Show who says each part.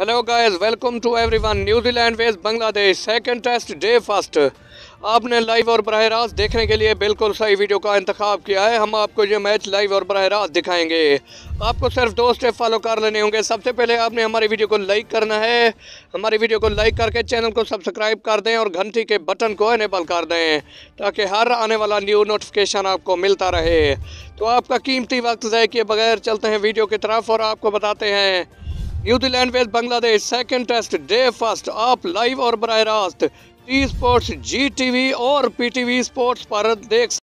Speaker 1: hello guys welcome to everyone New Zealand vs Bangladesh second test day first आपने live और बरह रास्त देखने के लिए बिल्कुल सही वीडियो का इंतखब किया है हम आपको ये मैच लाइव और बरह रास्त दिखाएंगे आपको सिर्फ दो स्टेप फॉलो कर लेने होंगे सबसे पहले आपने हमारी वीडियो को लाइक करना है हमारी वीडियो को लाइक करके चैनल को सब्सक्राइब कर दें और घंटी के बटन को इनेबल कर दें ताकि हर आने वाला न्यू नोटिफिकेशन आपको मिलता रहे तो आपका कीमती वक्त ज़ाय किए बगैर चलते हैं वीडियो की तरफ और आपको बताते हैं New Zealand vs Bangladesh second test day first आप लाइव और बरह रास्त टी स्पोर्ट्स जी टीवी और पी पीटीवी स्पोर्ट्स पर देख